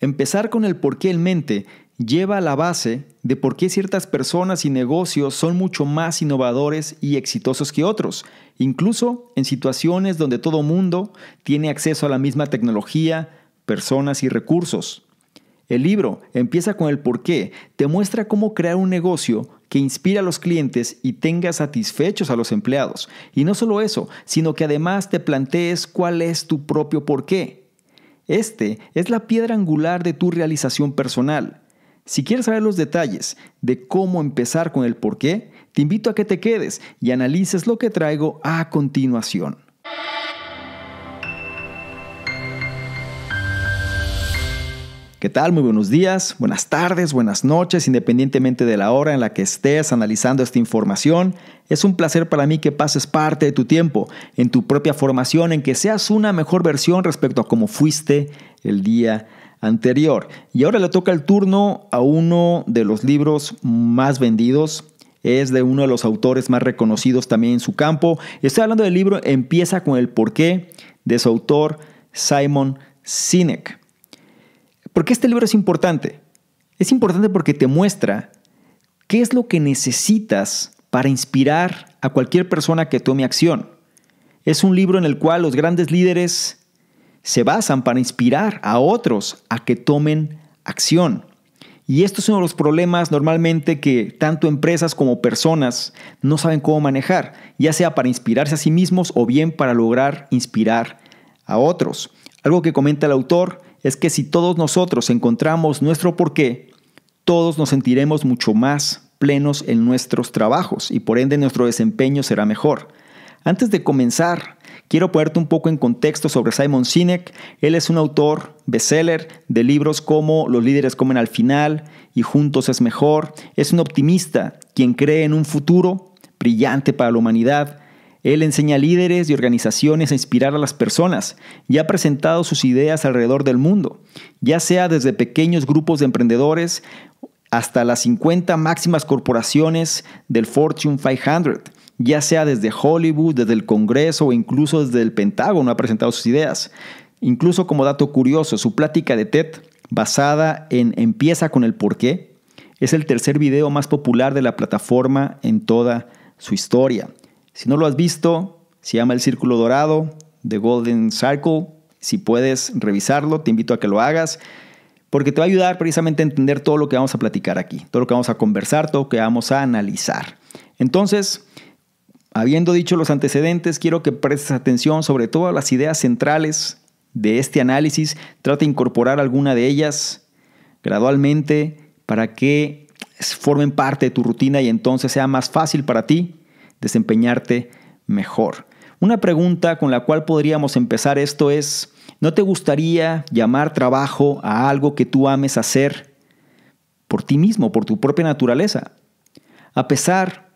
Empezar con el por qué en mente lleva a la base de por qué ciertas personas y negocios son mucho más innovadores y exitosos que otros, incluso en situaciones donde todo mundo tiene acceso a la misma tecnología, personas y recursos. El libro empieza con el por qué, te muestra cómo crear un negocio que inspira a los clientes y tenga satisfechos a los empleados. Y no solo eso, sino que además te plantees cuál es tu propio por qué este es la piedra angular de tu realización personal. Si quieres saber los detalles de cómo empezar con el por qué, te invito a que te quedes y analices lo que traigo a continuación. ¿Qué tal? Muy buenos días, buenas tardes, buenas noches, independientemente de la hora en la que estés analizando esta información. Es un placer para mí que pases parte de tu tiempo en tu propia formación, en que seas una mejor versión respecto a cómo fuiste el día anterior. Y ahora le toca el turno a uno de los libros más vendidos es de uno de los autores más reconocidos también en su campo. Estoy hablando del libro Empieza con el porqué de su autor Simon Sinek. ¿Por qué este libro es importante? Es importante porque te muestra qué es lo que necesitas para inspirar a cualquier persona que tome acción. Es un libro en el cual los grandes líderes se basan para inspirar a otros a que tomen acción. Y esto es uno de los problemas normalmente que tanto empresas como personas no saben cómo manejar, ya sea para inspirarse a sí mismos o bien para lograr inspirar a otros. Algo que comenta el autor es que si todos nosotros encontramos nuestro porqué, todos nos sentiremos mucho más plenos en nuestros trabajos y por ende nuestro desempeño será mejor. Antes de comenzar, quiero ponerte un poco en contexto sobre Simon Sinek. Él es un autor bestseller de libros como Los líderes comen al final y Juntos es mejor. Es un optimista quien cree en un futuro brillante para la humanidad él enseña a líderes y organizaciones a inspirar a las personas y ha presentado sus ideas alrededor del mundo, ya sea desde pequeños grupos de emprendedores hasta las 50 máximas corporaciones del Fortune 500, ya sea desde Hollywood, desde el Congreso o incluso desde el Pentágono ha presentado sus ideas. Incluso como dato curioso, su plática de TED, basada en Empieza con el por qué es el tercer video más popular de la plataforma en toda su historia. Si no lo has visto, se llama El Círculo Dorado, The Golden Circle. Si puedes revisarlo, te invito a que lo hagas, porque te va a ayudar precisamente a entender todo lo que vamos a platicar aquí, todo lo que vamos a conversar, todo lo que vamos a analizar. Entonces, habiendo dicho los antecedentes, quiero que prestes atención sobre todo a las ideas centrales de este análisis. Trata de incorporar alguna de ellas gradualmente para que formen parte de tu rutina y entonces sea más fácil para ti desempeñarte mejor. Una pregunta con la cual podríamos empezar esto es, ¿no te gustaría llamar trabajo a algo que tú ames hacer por ti mismo, por tu propia naturaleza? A pesar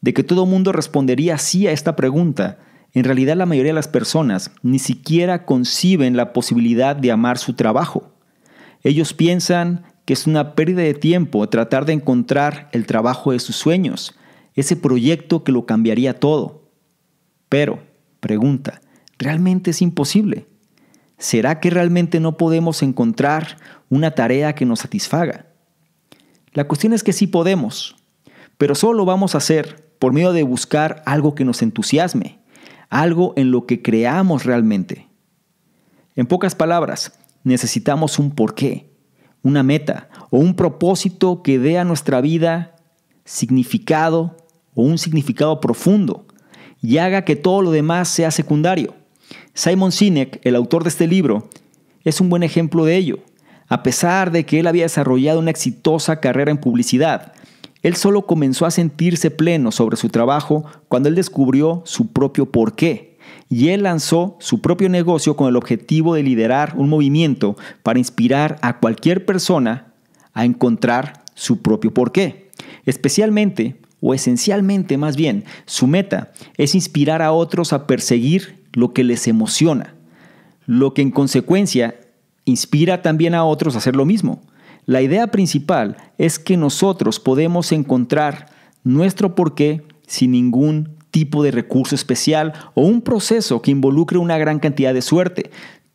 de que todo mundo respondería sí a esta pregunta, en realidad la mayoría de las personas ni siquiera conciben la posibilidad de amar su trabajo. Ellos piensan que es una pérdida de tiempo tratar de encontrar el trabajo de sus sueños, ese proyecto que lo cambiaría todo. Pero, pregunta, ¿realmente es imposible? ¿Será que realmente no podemos encontrar una tarea que nos satisfaga? La cuestión es que sí podemos, pero solo lo vamos a hacer por medio de buscar algo que nos entusiasme, algo en lo que creamos realmente. En pocas palabras, necesitamos un porqué, una meta o un propósito que dé a nuestra vida significado o un significado profundo y haga que todo lo demás sea secundario. Simon Sinek, el autor de este libro, es un buen ejemplo de ello. A pesar de que él había desarrollado una exitosa carrera en publicidad, él solo comenzó a sentirse pleno sobre su trabajo cuando él descubrió su propio porqué. Y él lanzó su propio negocio con el objetivo de liderar un movimiento para inspirar a cualquier persona a encontrar su propio porqué, especialmente o esencialmente más bien, su meta es inspirar a otros a perseguir lo que les emociona, lo que en consecuencia inspira también a otros a hacer lo mismo. La idea principal es que nosotros podemos encontrar nuestro porqué sin ningún tipo de recurso especial o un proceso que involucre una gran cantidad de suerte.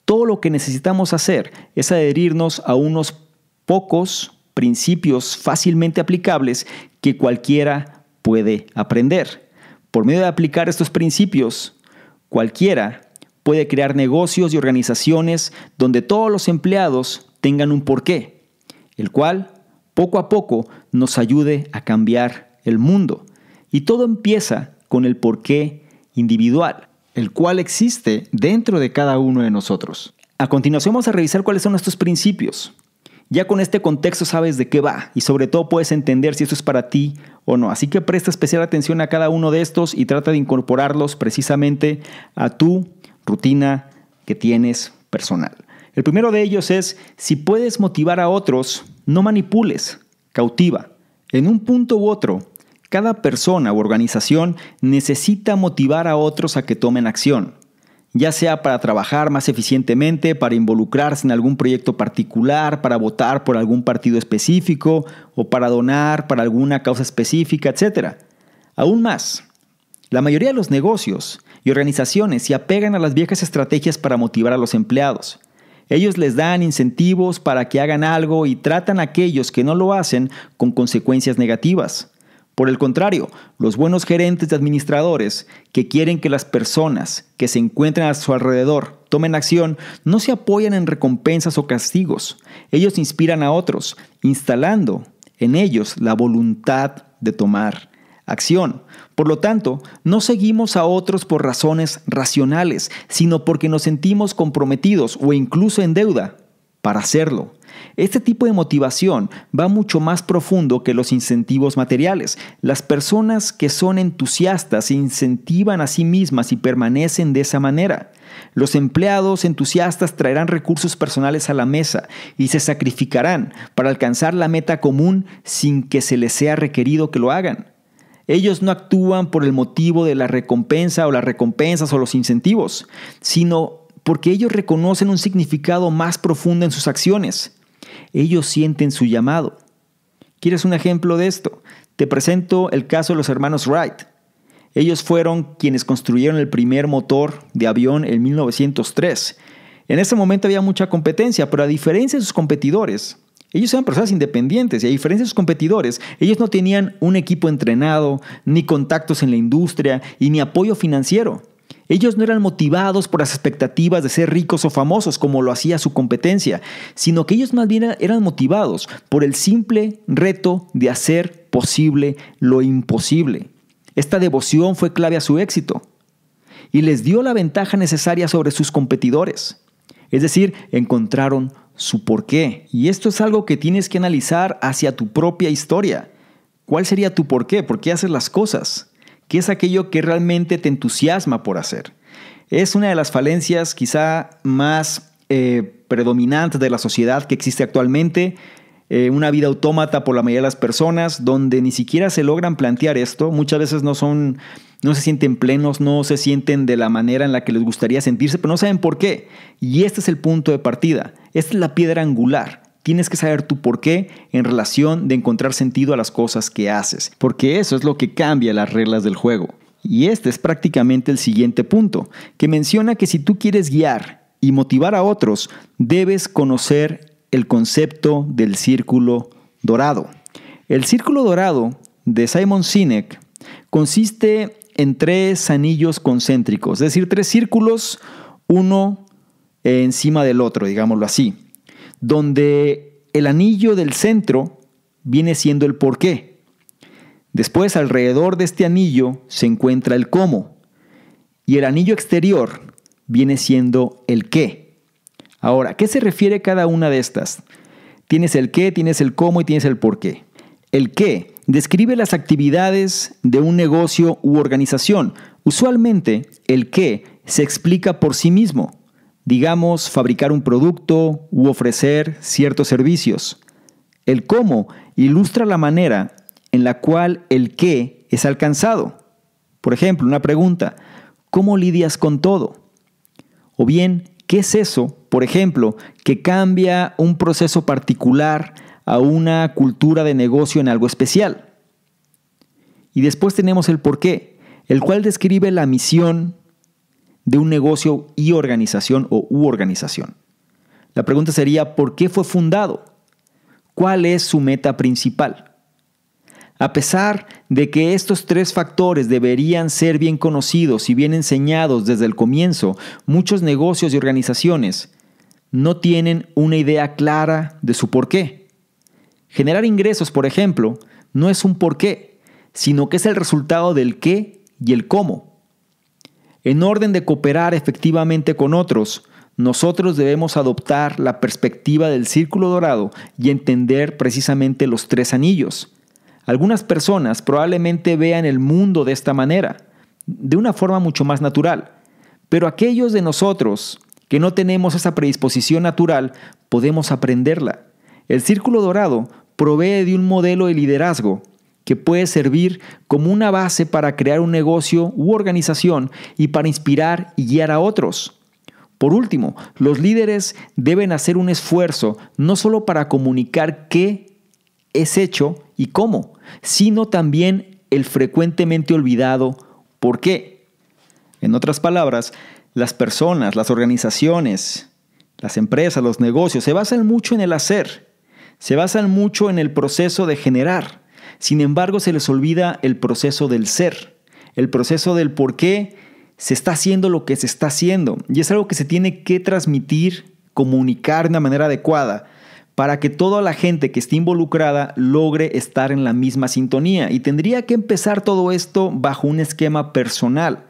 Todo lo que necesitamos hacer es adherirnos a unos pocos principios fácilmente aplicables que cualquiera puede aprender. Por medio de aplicar estos principios, cualquiera puede crear negocios y organizaciones donde todos los empleados tengan un porqué, el cual poco a poco nos ayude a cambiar el mundo. Y todo empieza con el porqué individual, el cual existe dentro de cada uno de nosotros. A continuación vamos a revisar cuáles son estos principios. Ya con este contexto sabes de qué va y sobre todo puedes entender si esto es para ti o no. Así que presta especial atención a cada uno de estos y trata de incorporarlos precisamente a tu rutina que tienes personal. El primero de ellos es, si puedes motivar a otros, no manipules, cautiva. En un punto u otro, cada persona u organización necesita motivar a otros a que tomen acción ya sea para trabajar más eficientemente, para involucrarse en algún proyecto particular, para votar por algún partido específico o para donar para alguna causa específica, etc. Aún más, la mayoría de los negocios y organizaciones se apegan a las viejas estrategias para motivar a los empleados. Ellos les dan incentivos para que hagan algo y tratan a aquellos que no lo hacen con consecuencias negativas. Por el contrario, los buenos gerentes y administradores que quieren que las personas que se encuentran a su alrededor tomen acción no se apoyan en recompensas o castigos. Ellos inspiran a otros, instalando en ellos la voluntad de tomar acción. Por lo tanto, no seguimos a otros por razones racionales, sino porque nos sentimos comprometidos o incluso en deuda para hacerlo. Este tipo de motivación va mucho más profundo que los incentivos materiales. Las personas que son entusiastas se incentivan a sí mismas y permanecen de esa manera. Los empleados entusiastas traerán recursos personales a la mesa y se sacrificarán para alcanzar la meta común sin que se les sea requerido que lo hagan. Ellos no actúan por el motivo de la recompensa o las recompensas o los incentivos, sino porque ellos reconocen un significado más profundo en sus acciones. Ellos sienten su llamado. ¿Quieres un ejemplo de esto? Te presento el caso de los hermanos Wright. Ellos fueron quienes construyeron el primer motor de avión en 1903. En ese momento había mucha competencia, pero a diferencia de sus competidores, ellos eran personas independientes y a diferencia de sus competidores, ellos no tenían un equipo entrenado, ni contactos en la industria y ni apoyo financiero. Ellos no eran motivados por las expectativas de ser ricos o famosos como lo hacía su competencia, sino que ellos más bien eran motivados por el simple reto de hacer posible lo imposible. Esta devoción fue clave a su éxito y les dio la ventaja necesaria sobre sus competidores. Es decir, encontraron su porqué. Y esto es algo que tienes que analizar hacia tu propia historia. ¿Cuál sería tu porqué? ¿Por qué haces las cosas? que es aquello que realmente te entusiasma por hacer. Es una de las falencias quizá más eh, predominantes de la sociedad que existe actualmente, eh, una vida autómata por la mayoría de las personas, donde ni siquiera se logran plantear esto, muchas veces no son, no se sienten plenos, no se sienten de la manera en la que les gustaría sentirse, pero no saben por qué. Y este es el punto de partida, esta es la piedra angular. Tienes que saber tu por qué en relación de encontrar sentido a las cosas que haces, porque eso es lo que cambia las reglas del juego. Y este es prácticamente el siguiente punto, que menciona que si tú quieres guiar y motivar a otros, debes conocer el concepto del círculo dorado. El círculo dorado de Simon Sinek consiste en tres anillos concéntricos, es decir, tres círculos, uno encima del otro, digámoslo así donde el anillo del centro viene siendo el porqué Después, alrededor de este anillo se encuentra el cómo. Y el anillo exterior viene siendo el qué. Ahora, ¿qué se refiere cada una de estas? Tienes el qué, tienes el cómo y tienes el por qué. El qué describe las actividades de un negocio u organización. Usualmente, el qué se explica por sí mismo digamos, fabricar un producto u ofrecer ciertos servicios. El cómo ilustra la manera en la cual el qué es alcanzado. Por ejemplo, una pregunta, ¿cómo lidias con todo? O bien, ¿qué es eso, por ejemplo, que cambia un proceso particular a una cultura de negocio en algo especial? Y después tenemos el por qué, el cual describe la misión, de un negocio y organización o u organización. La pregunta sería, ¿por qué fue fundado? ¿Cuál es su meta principal? A pesar de que estos tres factores deberían ser bien conocidos y bien enseñados desde el comienzo, muchos negocios y organizaciones no tienen una idea clara de su qué. Generar ingresos, por ejemplo, no es un porqué, sino que es el resultado del qué y el cómo. En orden de cooperar efectivamente con otros, nosotros debemos adoptar la perspectiva del círculo dorado y entender precisamente los tres anillos. Algunas personas probablemente vean el mundo de esta manera, de una forma mucho más natural, pero aquellos de nosotros que no tenemos esa predisposición natural podemos aprenderla. El círculo dorado provee de un modelo de liderazgo que puede servir como una base para crear un negocio u organización y para inspirar y guiar a otros. Por último, los líderes deben hacer un esfuerzo no solo para comunicar qué es hecho y cómo, sino también el frecuentemente olvidado por qué. En otras palabras, las personas, las organizaciones, las empresas, los negocios se basan mucho en el hacer, se basan mucho en el proceso de generar, sin embargo, se les olvida el proceso del ser, el proceso del por qué se está haciendo lo que se está haciendo. Y es algo que se tiene que transmitir, comunicar de una manera adecuada para que toda la gente que esté involucrada logre estar en la misma sintonía. Y tendría que empezar todo esto bajo un esquema personal.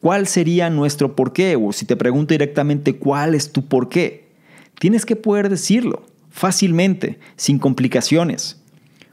¿Cuál sería nuestro porqué? O si te pregunto directamente, ¿cuál es tu porqué? Tienes que poder decirlo fácilmente, sin complicaciones.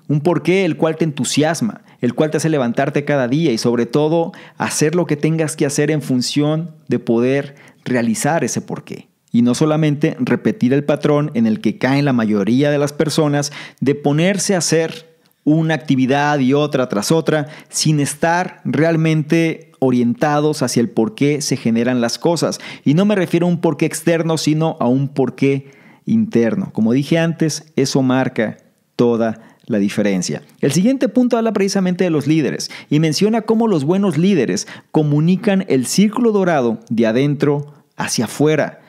Un porqué el cual te entusiasma, el cual te hace levantarte cada día y sobre todo hacer lo que tengas que hacer en función de poder realizar ese porqué. Y no solamente repetir el patrón en el que caen la mayoría de las personas de ponerse a hacer una actividad y otra tras otra sin estar realmente orientados hacia el por qué se generan las cosas. Y no me refiero a un porqué externo, sino a un porqué interno. Como dije antes, eso marca toda la diferencia. El siguiente punto habla precisamente de los líderes y menciona cómo los buenos líderes comunican el círculo dorado de adentro hacia afuera.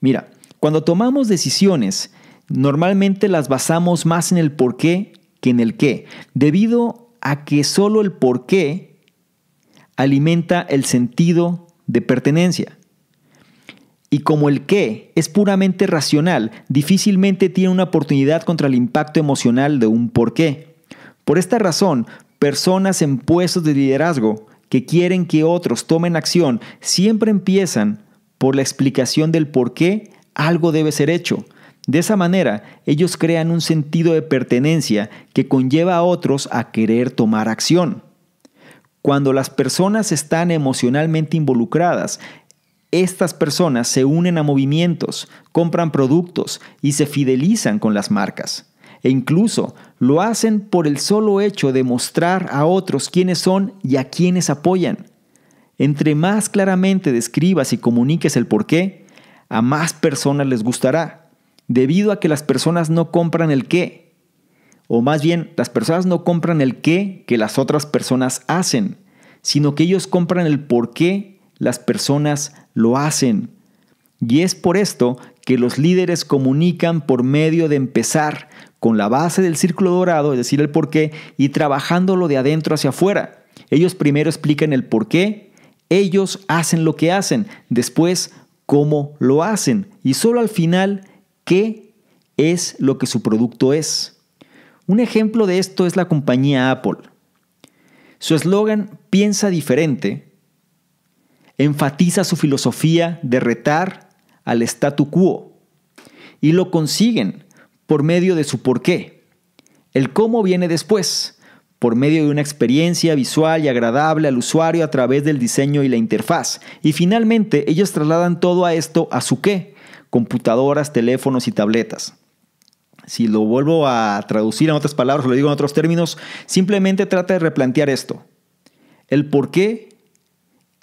Mira, cuando tomamos decisiones, normalmente las basamos más en el por qué que en el qué, debido a que solo el por qué alimenta el sentido de pertenencia. Y como el qué es puramente racional, difícilmente tiene una oportunidad contra el impacto emocional de un por qué. Por esta razón, personas en puestos de liderazgo que quieren que otros tomen acción siempre empiezan por la explicación del por qué algo debe ser hecho. De esa manera, ellos crean un sentido de pertenencia que conlleva a otros a querer tomar acción. Cuando las personas están emocionalmente involucradas, estas personas se unen a movimientos, compran productos y se fidelizan con las marcas. E incluso lo hacen por el solo hecho de mostrar a otros quiénes son y a quiénes apoyan. Entre más claramente describas y comuniques el porqué, a más personas les gustará, debido a que las personas no compran el qué. O más bien, las personas no compran el qué que las otras personas hacen, sino que ellos compran el por qué las personas lo hacen. Y es por esto que los líderes comunican por medio de empezar con la base del círculo dorado, es decir, el por qué, y trabajándolo de adentro hacia afuera. Ellos primero explican el por qué, ellos hacen lo que hacen, después cómo lo hacen y solo al final qué es lo que su producto es. Un ejemplo de esto es la compañía Apple. Su eslogan Piensa diferente enfatiza su filosofía de retar al statu quo y lo consiguen por medio de su por qué. El cómo viene después, por medio de una experiencia visual y agradable al usuario a través del diseño y la interfaz. Y finalmente ellos trasladan todo a esto a su qué, computadoras, teléfonos y tabletas. Si lo vuelvo a traducir en otras palabras, lo digo en otros términos, simplemente trata de replantear esto. El por qué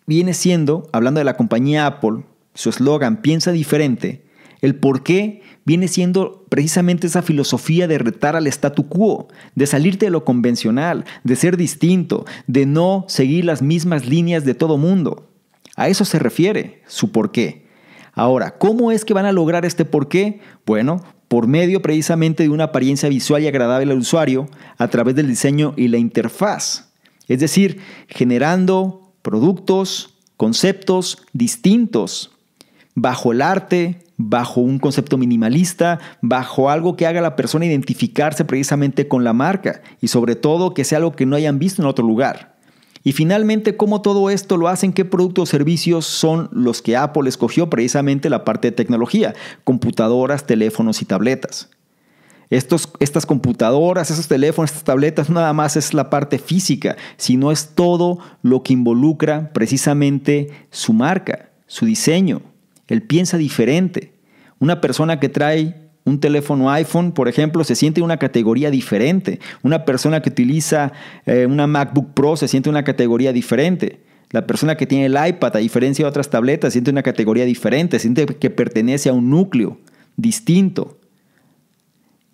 viene siendo, hablando de la compañía Apple, su eslogan, piensa diferente, el por qué viene siendo precisamente esa filosofía de retar al statu quo, de salirte de lo convencional, de ser distinto, de no seguir las mismas líneas de todo mundo. A eso se refiere su porqué. Ahora, ¿cómo es que van a lograr este por qué? Bueno, por medio precisamente de una apariencia visual y agradable al usuario a través del diseño y la interfaz. Es decir, generando productos, conceptos distintos, bajo el arte, bajo un concepto minimalista, bajo algo que haga la persona identificarse precisamente con la marca y sobre todo que sea algo que no hayan visto en otro lugar. Y finalmente, cómo todo esto lo hacen, qué productos o servicios son los que Apple escogió precisamente la parte de tecnología, computadoras, teléfonos y tabletas estas computadoras, esos teléfonos, estas tabletas, nada más es la parte física, sino es todo lo que involucra precisamente su marca, su diseño. Él piensa diferente. Una persona que trae un teléfono iPhone, por ejemplo, se siente en una categoría diferente. Una persona que utiliza eh, una MacBook Pro se siente en una categoría diferente. La persona que tiene el iPad, a diferencia de otras tabletas, siente una categoría diferente, siente que pertenece a un núcleo distinto.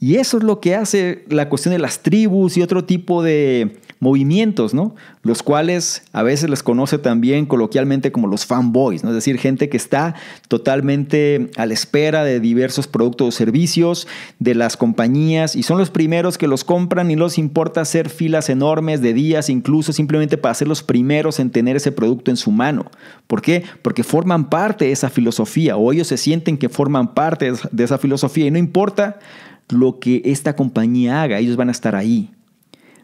Y eso es lo que hace la cuestión de las tribus y otro tipo de movimientos, ¿no? Los cuales a veces les conoce también coloquialmente como los fanboys, ¿no? Es decir, gente que está totalmente a la espera de diversos productos o servicios de las compañías y son los primeros que los compran y los importa hacer filas enormes de días, incluso simplemente para ser los primeros en tener ese producto en su mano. ¿Por qué? Porque forman parte de esa filosofía o ellos se sienten que forman parte de esa filosofía y no importa lo que esta compañía haga, ellos van a estar ahí.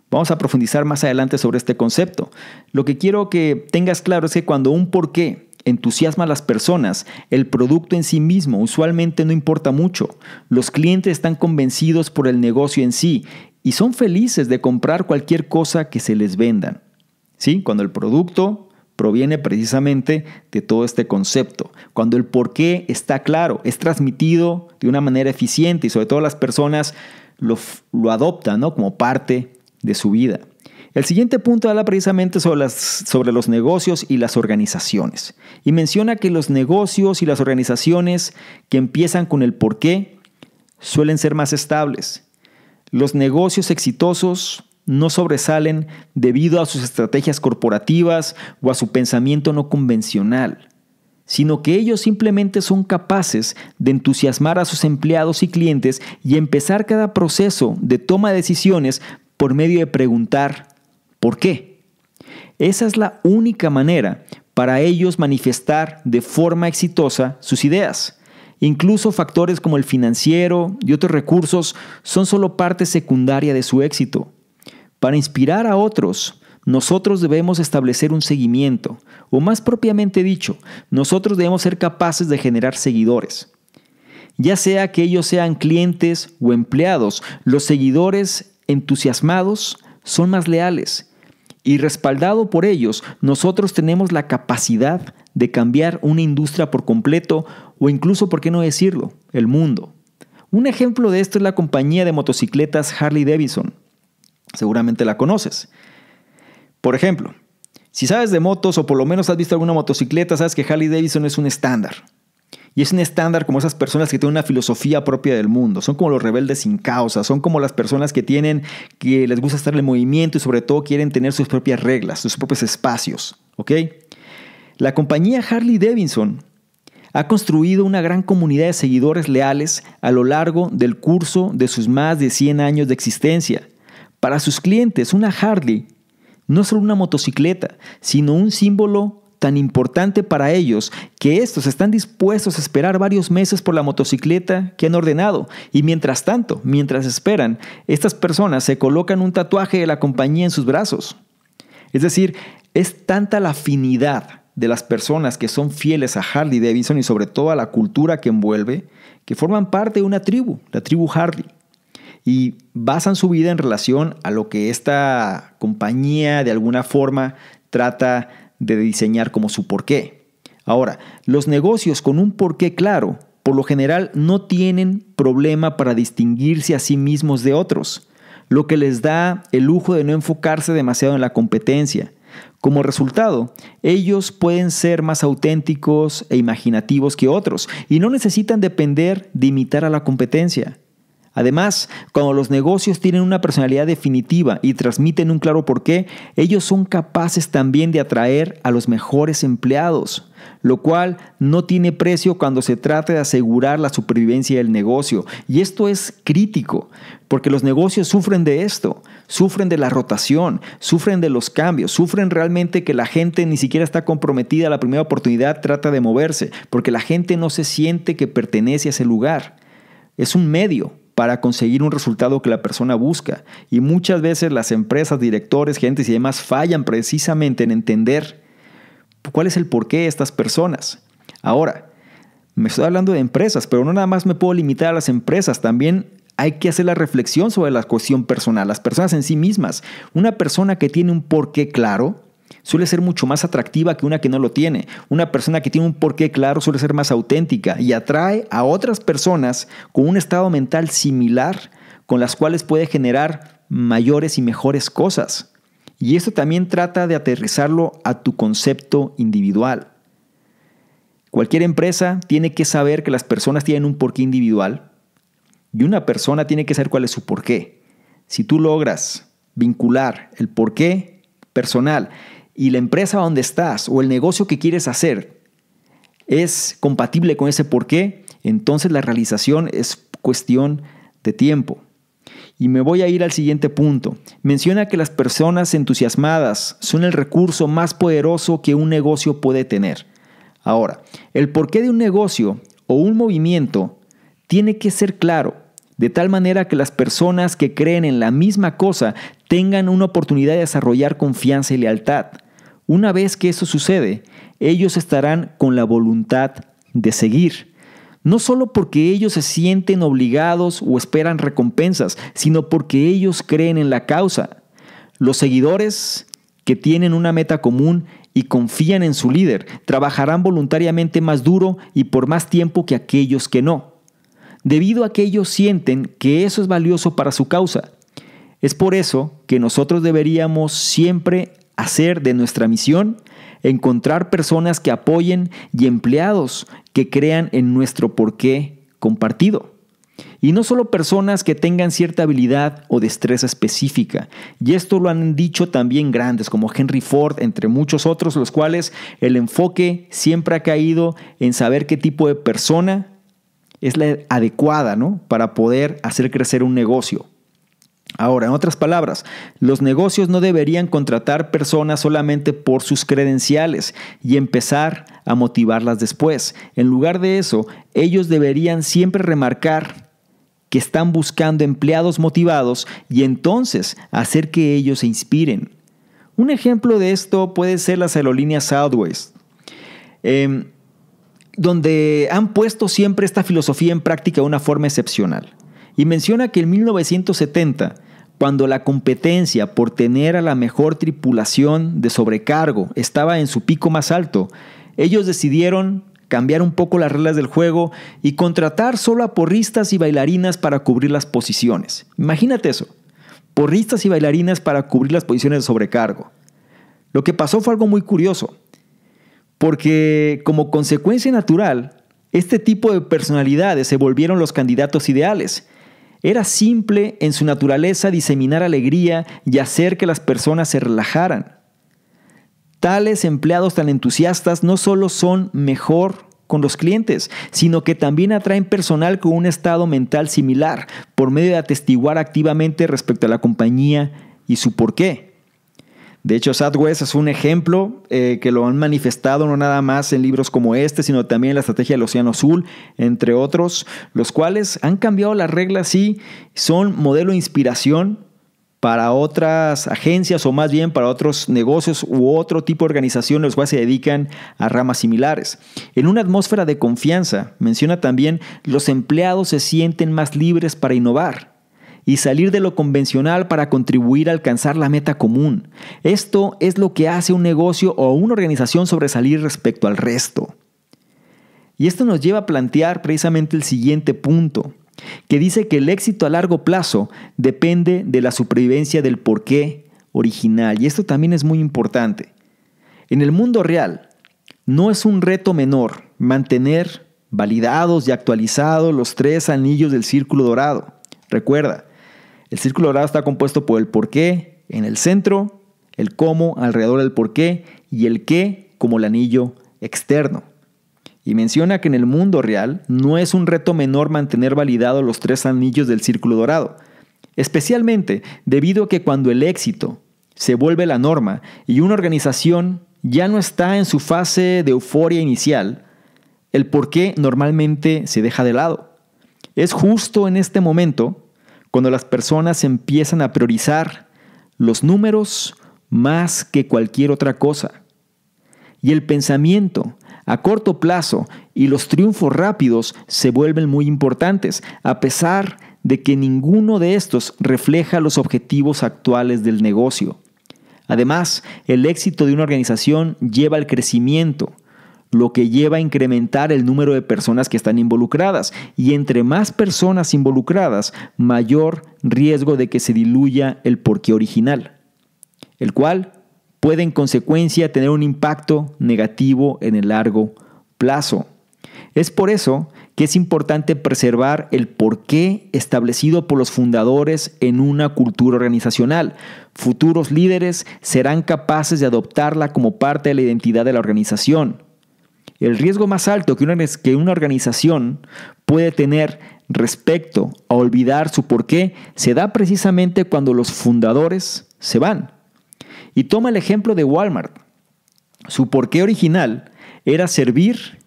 Vamos a profundizar más adelante sobre este concepto. Lo que quiero que tengas claro es que cuando un porqué entusiasma a las personas, el producto en sí mismo usualmente no importa mucho. Los clientes están convencidos por el negocio en sí y son felices de comprar cualquier cosa que se les venda. ¿Sí? Cuando el producto proviene precisamente de todo este concepto. Cuando el porqué está claro, es transmitido de una manera eficiente y sobre todo las personas lo, adoptan como parte de su vida. El siguiente punto habla precisamente sobre, sobre los negocios y las organizaciones. Y menciona que los negocios y las organizaciones que empiezan con el por qué suelen ser más estables. Los negocios exitosos no sobresalen debido a sus estrategias corporativas o a su pensamiento no convencional, sino que ellos simplemente son capaces de entusiasmar a sus empleados y clientes y empezar cada proceso de toma de decisiones por medio de preguntar ¿por qué? Esa es la única manera para ellos manifestar de forma exitosa sus ideas. Incluso factores como el financiero y otros recursos son solo parte secundaria de su éxito. Para inspirar a otros, nosotros debemos establecer un seguimiento, o más propiamente dicho, nosotros debemos ser capaces de generar seguidores. Ya sea que ellos sean clientes o empleados, los seguidores entusiasmados son más leales y respaldado por ellos, nosotros tenemos la capacidad de cambiar una industria por completo o incluso, ¿por qué no decirlo?, el mundo. Un ejemplo de esto es la compañía de motocicletas Harley Davidson, Seguramente la conoces. Por ejemplo, si sabes de motos o por lo menos has visto alguna motocicleta, sabes que Harley Davidson es un estándar. Y es un estándar como esas personas que tienen una filosofía propia del mundo. Son como los rebeldes sin causa. Son como las personas que tienen, que les gusta estar en movimiento y sobre todo quieren tener sus propias reglas, sus propios espacios. ¿Ok? La compañía Harley Davidson ha construido una gran comunidad de seguidores leales a lo largo del curso de sus más de 100 años de existencia. Para sus clientes, una Harley no es solo una motocicleta, sino un símbolo tan importante para ellos que estos están dispuestos a esperar varios meses por la motocicleta que han ordenado. Y mientras tanto, mientras esperan, estas personas se colocan un tatuaje de la compañía en sus brazos. Es decir, es tanta la afinidad de las personas que son fieles a Harley Davidson y sobre todo a la cultura que envuelve, que forman parte de una tribu, la tribu Harley y basan su vida en relación a lo que esta compañía de alguna forma trata de diseñar como su porqué. Ahora, los negocios con un porqué claro, por lo general no tienen problema para distinguirse a sí mismos de otros, lo que les da el lujo de no enfocarse demasiado en la competencia. Como resultado, ellos pueden ser más auténticos e imaginativos que otros y no necesitan depender de imitar a la competencia. Además, cuando los negocios tienen una personalidad definitiva y transmiten un claro porqué, ellos son capaces también de atraer a los mejores empleados, lo cual no tiene precio cuando se trata de asegurar la supervivencia del negocio. Y esto es crítico, porque los negocios sufren de esto, sufren de la rotación, sufren de los cambios, sufren realmente que la gente ni siquiera está comprometida a la primera oportunidad, trata de moverse, porque la gente no se siente que pertenece a ese lugar. Es un medio, para conseguir un resultado que la persona busca. Y muchas veces las empresas, directores, gentes y demás fallan precisamente en entender cuál es el porqué de estas personas. Ahora, me estoy hablando de empresas, pero no nada más me puedo limitar a las empresas, también hay que hacer la reflexión sobre la cuestión personal, las personas en sí mismas. Una persona que tiene un porqué claro, suele ser mucho más atractiva que una que no lo tiene. Una persona que tiene un porqué claro suele ser más auténtica y atrae a otras personas con un estado mental similar con las cuales puede generar mayores y mejores cosas. Y esto también trata de aterrizarlo a tu concepto individual. Cualquier empresa tiene que saber que las personas tienen un porqué individual y una persona tiene que saber cuál es su porqué. Si tú logras vincular el porqué personal y la empresa donde estás o el negocio que quieres hacer es compatible con ese porqué, entonces la realización es cuestión de tiempo. Y me voy a ir al siguiente punto. Menciona que las personas entusiasmadas son el recurso más poderoso que un negocio puede tener. Ahora, el porqué de un negocio o un movimiento tiene que ser claro, de tal manera que las personas que creen en la misma cosa tengan una oportunidad de desarrollar confianza y lealtad. Una vez que eso sucede, ellos estarán con la voluntad de seguir. No solo porque ellos se sienten obligados o esperan recompensas, sino porque ellos creen en la causa. Los seguidores que tienen una meta común y confían en su líder trabajarán voluntariamente más duro y por más tiempo que aquellos que no, debido a que ellos sienten que eso es valioso para su causa. Es por eso que nosotros deberíamos siempre hacer de nuestra misión encontrar personas que apoyen y empleados que crean en nuestro porqué compartido. Y no solo personas que tengan cierta habilidad o destreza específica. Y esto lo han dicho también grandes como Henry Ford, entre muchos otros, los cuales el enfoque siempre ha caído en saber qué tipo de persona es la adecuada ¿no? para poder hacer crecer un negocio. Ahora, en otras palabras, los negocios no deberían contratar personas solamente por sus credenciales y empezar a motivarlas después. En lugar de eso, ellos deberían siempre remarcar que están buscando empleados motivados y entonces hacer que ellos se inspiren. Un ejemplo de esto puede ser las aerolíneas Southwest, em, donde han puesto siempre esta filosofía en práctica de una forma excepcional y menciona que en 1970, cuando la competencia por tener a la mejor tripulación de sobrecargo estaba en su pico más alto, ellos decidieron cambiar un poco las reglas del juego y contratar solo a porristas y bailarinas para cubrir las posiciones. Imagínate eso, porristas y bailarinas para cubrir las posiciones de sobrecargo. Lo que pasó fue algo muy curioso, porque como consecuencia natural, este tipo de personalidades se volvieron los candidatos ideales, era simple en su naturaleza diseminar alegría y hacer que las personas se relajaran. Tales empleados tan entusiastas no solo son mejor con los clientes, sino que también atraen personal con un estado mental similar por medio de atestiguar activamente respecto a la compañía y su porqué. De hecho, Southwest es un ejemplo eh, que lo han manifestado no nada más en libros como este, sino también en la estrategia del Océano Azul, entre otros, los cuales han cambiado las reglas y son modelo de inspiración para otras agencias o más bien para otros negocios u otro tipo de organización los cuales se dedican a ramas similares. En una atmósfera de confianza, menciona también, los empleados se sienten más libres para innovar y salir de lo convencional para contribuir a alcanzar la meta común. Esto es lo que hace un negocio o una organización sobresalir respecto al resto. Y esto nos lleva a plantear precisamente el siguiente punto, que dice que el éxito a largo plazo depende de la supervivencia del porqué original. Y esto también es muy importante. En el mundo real, no es un reto menor mantener validados y actualizados los tres anillos del círculo dorado. Recuerda, el círculo dorado está compuesto por el por qué en el centro, el cómo alrededor del por qué y el qué como el anillo externo. Y menciona que en el mundo real no es un reto menor mantener validados los tres anillos del círculo dorado, especialmente debido a que cuando el éxito se vuelve la norma y una organización ya no está en su fase de euforia inicial, el por qué normalmente se deja de lado. Es justo en este momento cuando las personas empiezan a priorizar los números más que cualquier otra cosa. Y el pensamiento a corto plazo y los triunfos rápidos se vuelven muy importantes, a pesar de que ninguno de estos refleja los objetivos actuales del negocio. Además, el éxito de una organización lleva al crecimiento, lo que lleva a incrementar el número de personas que están involucradas. Y entre más personas involucradas, mayor riesgo de que se diluya el porqué original, el cual puede en consecuencia tener un impacto negativo en el largo plazo. Es por eso que es importante preservar el porqué establecido por los fundadores en una cultura organizacional. Futuros líderes serán capaces de adoptarla como parte de la identidad de la organización. El riesgo más alto que una, organización puede tener respecto a olvidar su porqué se da precisamente cuando los fundadores se van. Y toma el ejemplo de Walmart. Su porqué original era servir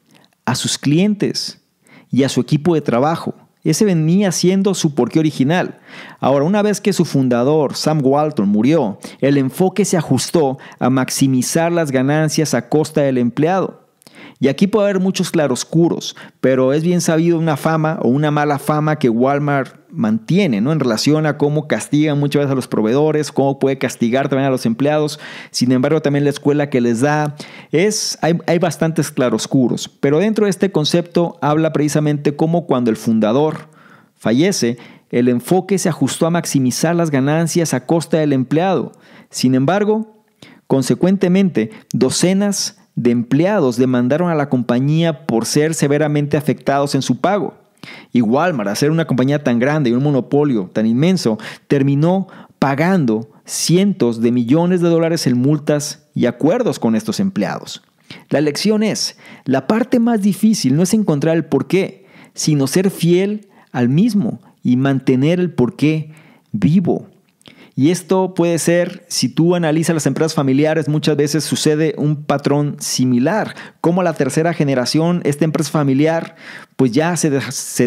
a sus clientes y a su equipo de trabajo. Ese venía siendo su porqué original. Ahora, una vez que su fundador, Sam Walton, murió, el enfoque se ajustó a maximizar las ganancias a costa del empleado. Y aquí puede haber muchos claroscuros, pero es bien sabido una fama o una mala fama que Walmart mantiene, ¿no? En relación a cómo castigan muchas veces a los proveedores, cómo puede castigar también a los empleados, sin embargo también la escuela que les da, es, hay, hay bastantes claroscuros, pero dentro de este concepto habla precisamente cómo cuando el fundador fallece, el enfoque se ajustó a maximizar las ganancias a costa del empleado. Sin embargo, consecuentemente, docenas de empleados demandaron a la compañía por ser severamente afectados en su pago. Y Walmart, al ser una compañía tan grande y un monopolio tan inmenso, terminó pagando cientos de millones de dólares en multas y acuerdos con estos empleados. La lección es, la parte más difícil no es encontrar el porqué, sino ser fiel al mismo y mantener el porqué vivo. Y esto puede ser, si tú analizas las empresas familiares, muchas veces sucede un patrón similar, como la tercera generación, esta empresa familiar, pues ya se,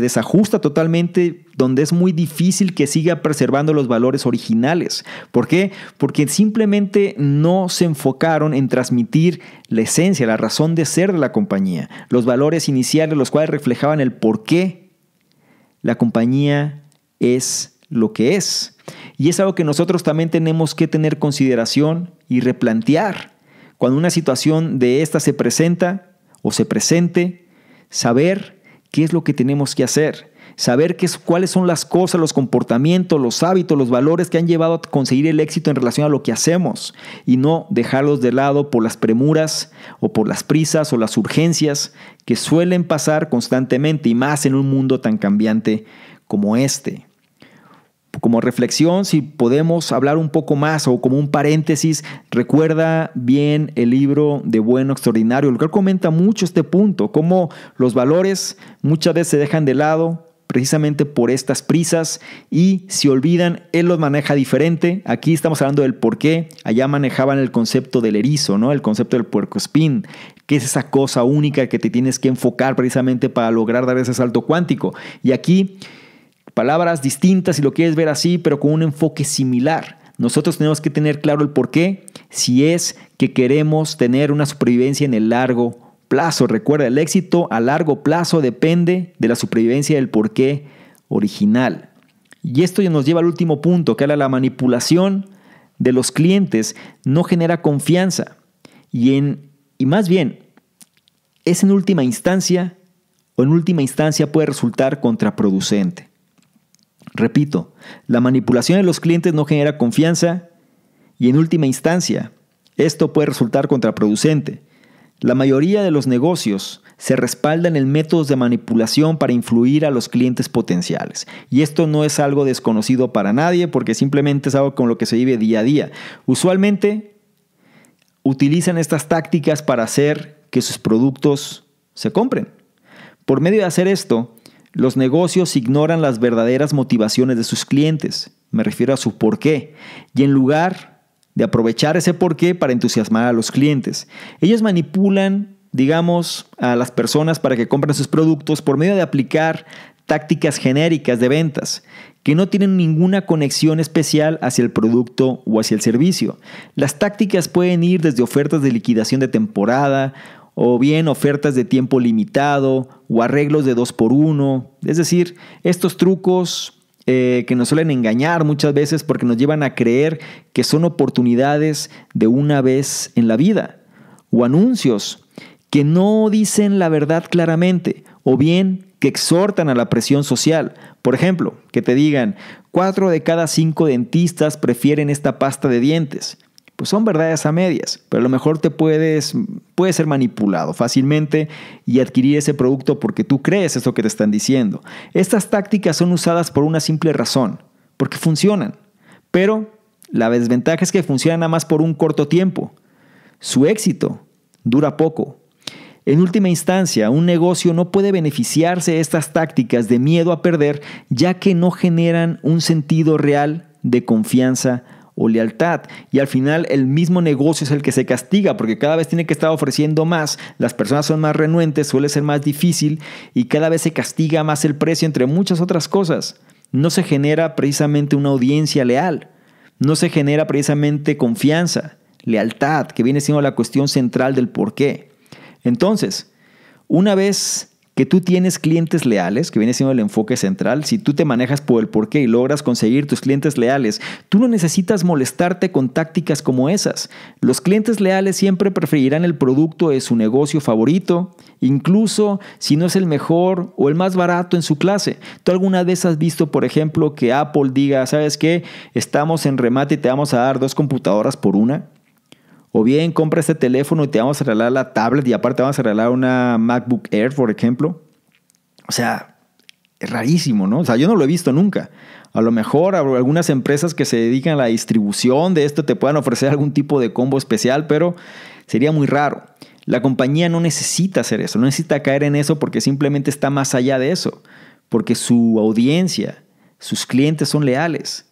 desajusta totalmente, donde es muy difícil que siga preservando los valores originales. ¿Por qué? Porque simplemente no se enfocaron en transmitir la esencia, la razón de ser de la compañía, los valores iniciales, los cuales reflejaban el por qué la compañía es lo que es. Y es algo que nosotros también tenemos que tener consideración y replantear. Cuando una situación de esta se presenta o se presente, saber qué es lo que tenemos que hacer, saber cuáles son las cosas, los comportamientos, los hábitos, los valores que han llevado a conseguir el éxito en relación a lo que hacemos y no dejarlos de lado por las premuras o por las prisas o las urgencias que suelen pasar constantemente y más en un mundo tan cambiante como este como reflexión, si podemos hablar un poco más o como un paréntesis, recuerda bien el libro de Bueno Extraordinario, el cual comenta mucho este punto, cómo los valores muchas veces se dejan de lado precisamente por estas prisas y si olvidan, él los maneja diferente. Aquí estamos hablando del por qué, allá manejaban el concepto del erizo, ¿no? el concepto del puercoespín, que es esa cosa única que te tienes que enfocar precisamente para lograr dar ese salto cuántico. Y aquí Palabras distintas si lo quieres ver así, pero con un enfoque similar. Nosotros tenemos que tener claro el porqué si es que queremos tener una supervivencia en el largo plazo. Recuerda, el éxito a largo plazo depende de la supervivencia del porqué original. Y esto nos lleva al último punto, que era la manipulación de los clientes no genera confianza. Y, en, y más bien, es en última instancia o en última instancia puede resultar contraproducente. Repito, la manipulación de los clientes no genera confianza y en última instancia, esto puede resultar contraproducente. La mayoría de los negocios se respaldan en métodos de manipulación para influir a los clientes potenciales. Y esto no es algo desconocido para nadie porque simplemente es algo con lo que se vive día a día. Usualmente utilizan estas tácticas para hacer que sus productos se compren. Por medio de hacer esto, los negocios ignoran las verdaderas motivaciones de sus clientes, me refiero a su porqué, y en lugar de aprovechar ese porqué para entusiasmar a los clientes, ellos manipulan, digamos, a las personas para que compren sus productos por medio de aplicar tácticas genéricas de ventas que no tienen ninguna conexión especial hacia el producto o hacia el servicio. Las tácticas pueden ir desde ofertas de liquidación de temporada, o bien ofertas de tiempo limitado o arreglos de dos por uno. Es decir, estos trucos eh, que nos suelen engañar muchas veces porque nos llevan a creer que son oportunidades de una vez en la vida o anuncios que no dicen la verdad claramente o bien que exhortan a la presión social. Por ejemplo, que te digan, cuatro de cada cinco dentistas prefieren esta pasta de dientes. Pues, son verdades a medias, pero a lo mejor te puedes, puede ser manipulado fácilmente y adquirir ese producto porque tú crees esto que te están diciendo. Estas tácticas son usadas por una simple razón, porque funcionan, pero la desventaja es que funcionan nada más por un corto tiempo. Su éxito dura poco. En última instancia, un negocio no puede beneficiarse de estas tácticas de miedo a perder ya que no generan un sentido real de confianza o lealtad. Y al final el mismo negocio es el que se castiga porque cada vez tiene que estar ofreciendo más, las personas son más renuentes, suele ser más difícil y cada vez se castiga más el precio entre muchas otras cosas. No se genera precisamente una audiencia leal, no se genera precisamente confianza, lealtad, que viene siendo la cuestión central del por qué. Entonces, una vez que tú tienes clientes leales, que viene siendo el enfoque central, si tú te manejas por el porqué y logras conseguir tus clientes leales, tú no necesitas molestarte con tácticas como esas. Los clientes leales siempre preferirán el producto de su negocio favorito, incluso si no es el mejor o el más barato en su clase. ¿Tú alguna vez has visto, por ejemplo, que Apple diga, sabes qué, estamos en remate y te vamos a dar dos computadoras por una? O bien compra este teléfono y te vamos a regalar la tablet y aparte vamos a regalar una MacBook Air, por ejemplo. O sea, es rarísimo, ¿no? O sea, yo no lo he visto nunca. A lo mejor algunas empresas que se dedican a la distribución de esto te puedan ofrecer algún tipo de combo especial, pero sería muy raro. La compañía no necesita hacer eso, no necesita caer en eso porque simplemente está más allá de eso, porque su audiencia, sus clientes son leales.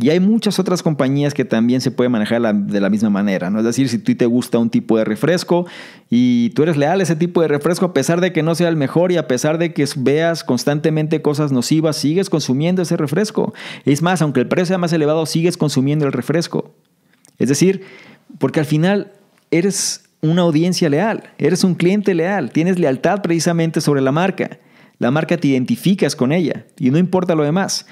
Y hay muchas otras compañías que también se puede manejar de la misma manera, ¿no? Es decir, si tú te gusta un tipo de refresco y tú eres leal a ese tipo de refresco, a pesar de que no sea el mejor y a pesar de que veas constantemente cosas nocivas, sigues consumiendo ese refresco. Es más, aunque el precio sea más elevado, sigues consumiendo el refresco. Es decir, porque al final eres una audiencia leal, eres un cliente leal, tienes lealtad precisamente sobre la marca. La marca te identificas con ella y no importa lo demás.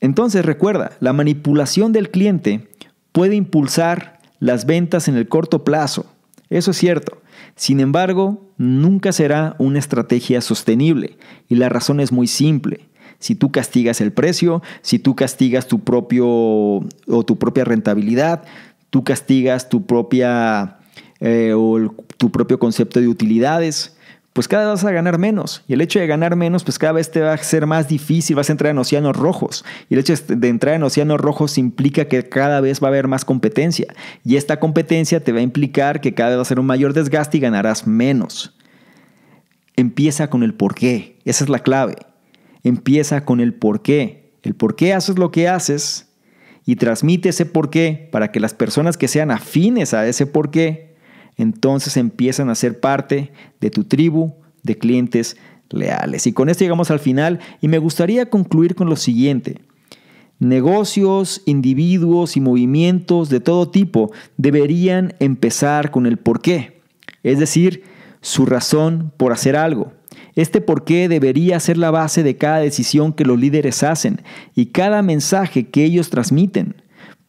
Entonces recuerda, la manipulación del cliente puede impulsar las ventas en el corto plazo. Eso es cierto. Sin embargo, nunca será una estrategia sostenible y la razón es muy simple. Si tú castigas el precio, si tú castigas tu propio o tu propia rentabilidad, tú castigas tu propia eh, tu propio concepto de utilidades, pues cada vez vas a ganar menos. Y el hecho de ganar menos, pues cada vez te va a ser más difícil, vas a entrar en océanos rojos. Y el hecho de entrar en océanos rojos implica que cada vez va a haber más competencia. Y esta competencia te va a implicar que cada vez va a ser un mayor desgaste y ganarás menos. Empieza con el por qué. Esa es la clave. Empieza con el por qué. El por qué haces lo que haces y transmite ese por qué para que las personas que sean afines a ese porqué qué entonces empiezan a ser parte de tu tribu de clientes leales. Y con esto llegamos al final y me gustaría concluir con lo siguiente. Negocios, individuos y movimientos de todo tipo deberían empezar con el porqué, es decir, su razón por hacer algo. Este por qué debería ser la base de cada decisión que los líderes hacen y cada mensaje que ellos transmiten.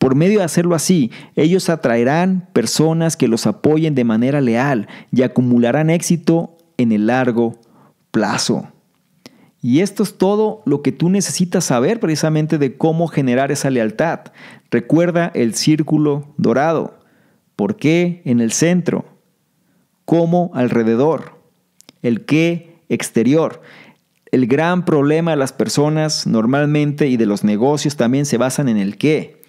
Por medio de hacerlo así, ellos atraerán personas que los apoyen de manera leal y acumularán éxito en el largo plazo. Y esto es todo lo que tú necesitas saber precisamente de cómo generar esa lealtad. Recuerda el círculo dorado. ¿Por qué en el centro? ¿Cómo alrededor? ¿El qué exterior? El gran problema de las personas normalmente y de los negocios también se basan en el qué.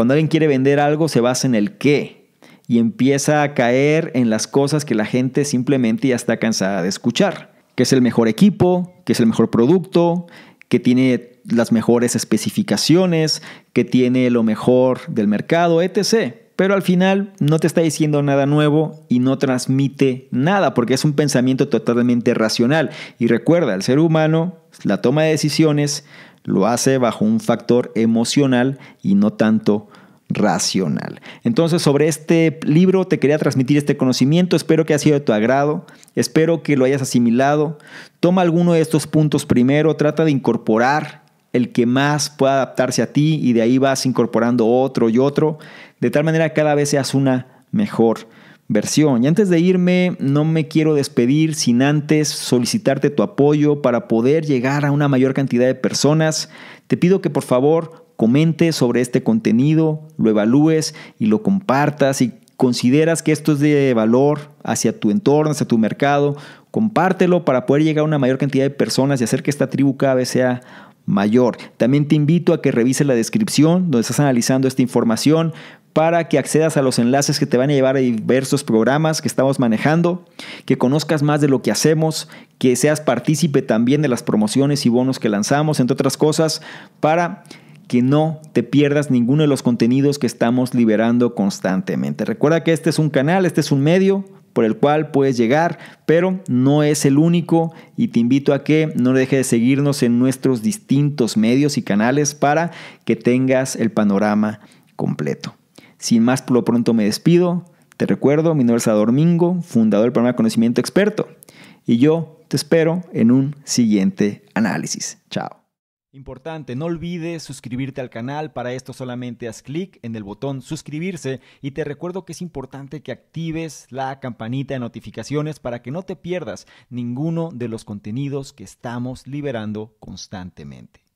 Cuando alguien quiere vender algo se basa en el qué y empieza a caer en las cosas que la gente simplemente ya está cansada de escuchar. Que es el mejor equipo, que es el mejor producto, que tiene las mejores especificaciones, que tiene lo mejor del mercado, etc. Pero al final no te está diciendo nada nuevo y no transmite nada porque es un pensamiento totalmente racional. Y recuerda, el ser humano, la toma de decisiones, lo hace bajo un factor emocional y no tanto racional. Entonces, sobre este libro te quería transmitir este conocimiento, espero que haya sido de tu agrado, espero que lo hayas asimilado. Toma alguno de estos puntos primero, trata de incorporar el que más pueda adaptarse a ti y de ahí vas incorporando otro y otro, de tal manera que cada vez seas una mejor versión. Y antes de irme, no me quiero despedir sin antes solicitarte tu apoyo para poder llegar a una mayor cantidad de personas. Te pido que por favor comentes sobre este contenido, lo evalúes y lo compartas. Y consideras que esto es de valor hacia tu entorno, hacia tu mercado, compártelo para poder llegar a una mayor cantidad de personas y hacer que esta tribu cada vez sea mayor. También te invito a que revises la descripción donde estás analizando esta información para que accedas a los enlaces que te van a llevar a diversos programas que estamos manejando, que conozcas más de lo que hacemos, que seas partícipe también de las promociones y bonos que lanzamos, entre otras cosas, para que no te pierdas ninguno de los contenidos que estamos liberando constantemente. Recuerda que este es un canal, este es un medio, por el cual puedes llegar, pero no es el único y te invito a que no dejes de seguirnos en nuestros distintos medios y canales para que tengas el panorama completo. Sin más, por lo pronto me despido. Te recuerdo, mi nombre es Sador Mingo, fundador del programa Conocimiento Experto. Y yo te espero en un siguiente análisis. Chao. Importante, no olvides suscribirte al canal, para esto solamente haz clic en el botón suscribirse y te recuerdo que es importante que actives la campanita de notificaciones para que no te pierdas ninguno de los contenidos que estamos liberando constantemente.